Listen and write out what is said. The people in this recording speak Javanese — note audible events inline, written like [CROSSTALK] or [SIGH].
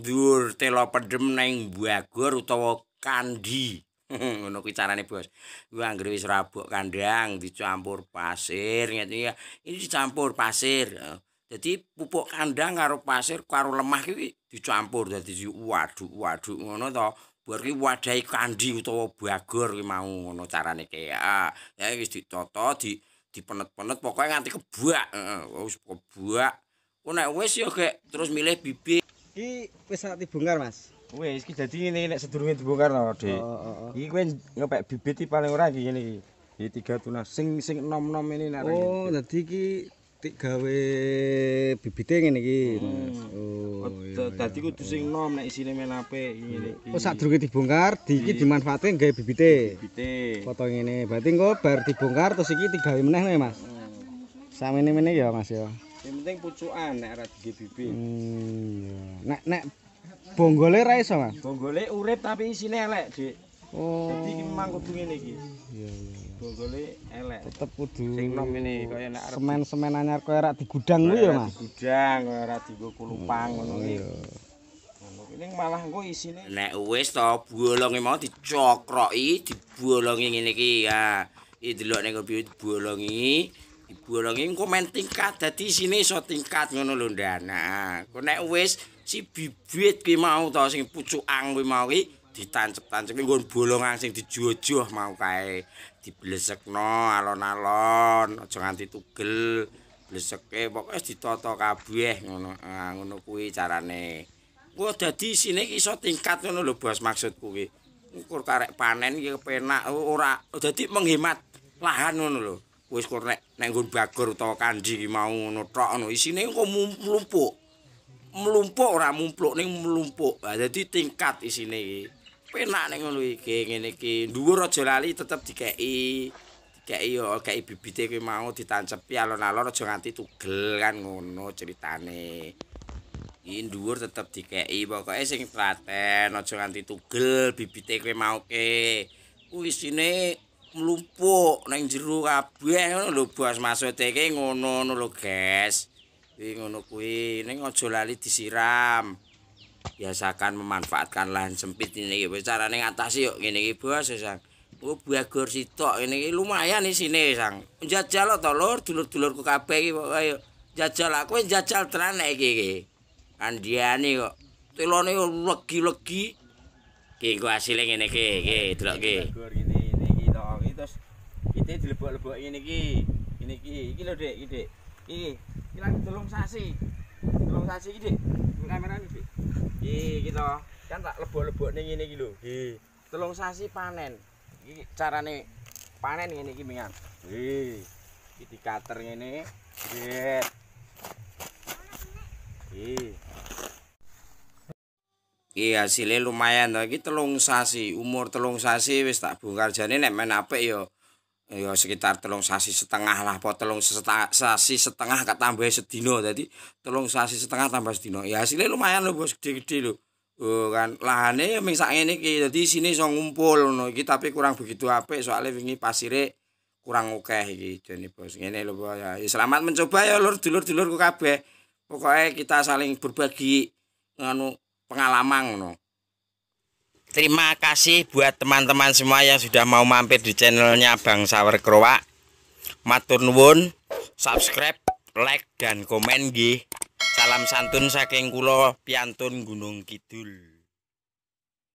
dhuwur telo pedem nang Bagor utawa Kandi. [LAUGHS] Ngono kuwi carane, Bos. Kuwi anggere wis rabok kandang dicampur pasir ngene iki. Ini dicampur pasir. Jadi pupuk kandang karo pasir karo lemah kuwi dicampur dadi waduk-waduk ngono to. Bor kuwi wadahi kandhi utawa Bagor kuwi mau ngono carane kaya. Ya wis ditata di dipenet-penet pokoknya nganti kebuak. Heeh, wis kebuak. Ku nek wis ya gek terus milih bibit iki wis sak dibongkar Mas. Wis iki dadi ngene nek sedurunge dibongkar no, Dik. Oh, oh, oh. bibit paling ora iki ngene iki. Iki tiga tunas sing sing nom-nom ini nek. Oh, dadi iki gawe bibite ngene iki. Hmm. Oh. oh dadi kudu sing nom nek isine menape iki. Oh, sadurunge dibongkar, iki dimanfaatke gawe bibite. Bibite. Foto ngene. Berarti engko bar dibongkar terus iki digawe meneh nek, Mas. Hmm. Sami ini ya, Mas ya. Yang penting pucukan nek ora digi bibi. Iya. Nek nek bonggole ra iso, Mas. Bonggole urip tapi isine elek, Dik. Oh. Dadi iki memang kudu ngene iki. Iya, iya. Bonggole elek. Tetep kudu. Sing nom ini kaya nek semen-semen anyar kaya ora digudang kuwi ya, Mas. Digudang, kaya di digo kulupang oh, ngono oh, Iya. Ini malah engko isine nek wis to bolonge mau dicokroki, dibolongi ngene iki ya. Ah, Idelok ning kopi bolongi. Nah. ibu orang ini kok main tingkat jadi sini so tingkat ngono lho dana kok nek wis si bibit ki mau tau sing pucuk ang gue mau ki ditancep tancep gue bolongan sing dijujuh mau kaya dibelesek no alon alon aja nganti tugel beleseke pokoknya ditoto kabeh ngono ah, ngono kuwi carane gue jadi sini iso tingkat ngono lho bos maksudku ki ukur karek panen ki kepenak ora Dadi menghemat lahan ngono lho wis kok nek nek nggon bagor utawa kanji mau ngono tok ngono isine engko mlumpuk mlumpuk ora mlumpuk ning mlumpuk dadi tingkat isine iki penak nek ngono iki ngene iki dhuwur aja lali tetep dikeki dikeki yo oh, keki bibite kuwi mau ditancepi alon-alon aja nganti tugel kan ngono ceritane iki dhuwur tetep dikeki pokoke sing traten aja nganti tugel bibite kuwi mau ke kuwi isine Lumpuk, nang jero kabeh eh, ngono lho bos maksude iki ngono ngono lho guys iki ngono kuwi ning aja lali disiram biasakan memanfaatkan lahan sempit ini wis carane ngatasi yo ngene iki bos sang oh buagor sitok ngene iki lumayan isine sang njajal to lur dulur-dulurku kabeh iki ayo njajal aku njajal tenan iki iki andiani kok telone legi-legi iki ku asile ngene iki iki delok iki Dadi dilebok-lebok ngene iki. Ngene iki. Iki lho, dek, iki, Dik. Iki. Iki lagi telung sasi. Telung sasi iki, Dik. Kamera iki, Dik. Iki kita kan tak lebok-lebokne ngene ini lho. Iki. Telung sasi panen. Iki carane panen ini iki, Mingan. Iki. Iki dikater ngene. Dik. Iki. Iki hasilnya lumayan lagi Iki telung sasi, umur telung sasi wis tak bongkar jane nek apa yo. ya ya sekitar telung sasi setengah lah po telung sasi setengah gak tambah sedino jadi telung sasi setengah tambah sedino ya hasilnya lumayan loh bos gede-gede loh Oh kan lahane ming sak ngene iki dadi sini iso ngumpul ngono iki tapi kurang begitu apik soalnya wingi pasire kurang akeh iki jane bos ngene lho ya. selamat mencoba ya lur dulur-dulurku kabeh pokoknya kita saling berbagi anu pengalaman ngono terima kasih buat teman-teman semua yang sudah mau mampir di channelnya Bang Sawer Kroak matur nuwun subscribe like dan komen nggih salam santun saking kulo piantun Gunung Kidul